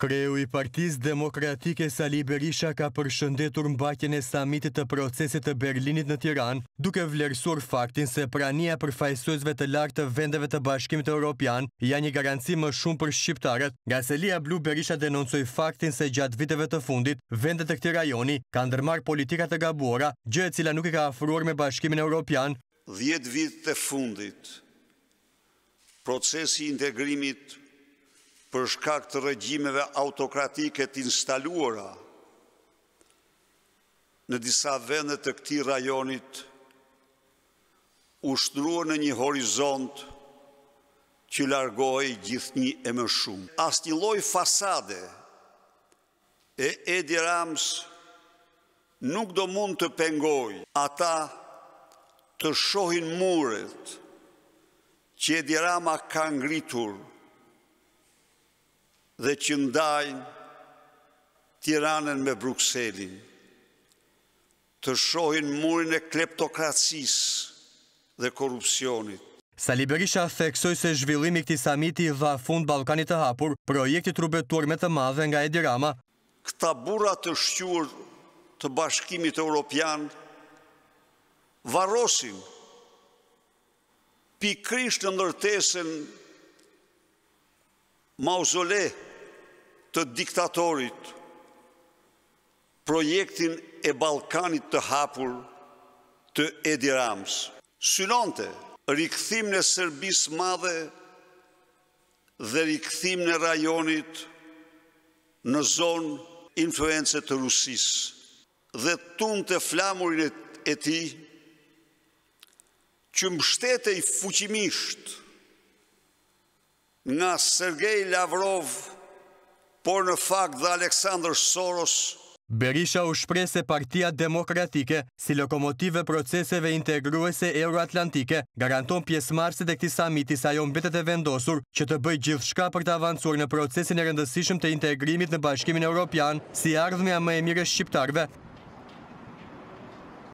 Kreu i partiz demokratike Sali Berisha ka përshëndetur mbakjen e samitit të procesit të Berlinit në Tiran, duke vlerësur faktin se prania për të lartë të vendeve të bashkimit e Europian ja një garanci më shumë për shqiptarët, nga se Blu Berisha denoncoj faktin se gjatë viteve të fundit, vendet të këti rajoni ka ndërmar politikat të gabuara, gjë e cila nuk e ka afruar me bashkimin e Europian. Djetë vit të fundit, procesi integrimit për shkak të regjimeve autokratike të instaluara në disa vendet të këti rajonit, ushtrua në një horizont që largohi gjithë një e më shumë. As një loj fasade e Edi Rams nuk do mund të pengoj ata të shohin muret që Edi Rama ka ngritur dhe që ndajnë tiranën me Bruxellin, të shohin murin e kleptokracis dhe korupcionit. Sali Berisha theksoj se zhvillimi këti samiti dha fund Balkanit të hapur, projekti trupetuar me të madhe nga Edirama. Këta burat të shqyur të bashkimit e Europian, varosin pikrish në nërtesen mauzoleh, të diktatorit, projektin e Balkanit të hapur të Edi Rams. Synonte rikëthim në Serbis madhe dhe rikëthim në rajonit në zonë influencët të Rusis dhe tunë të flamurin e ti që mështete i fuqimisht nga Sergej Lavrov por në fakt dhe Aleksandr Soros. Berisha u shprej se partia demokratike, si lokomotive proceseve integruese euroatlantike, garanton pjesë marse dhe këti samiti sa jo mbetet e vendosur që të bëjt gjithë shka për të avancuar në procesin e rëndësishëm të integrimit në bashkimin e Europian, si ardhme a më e mire shqiptarve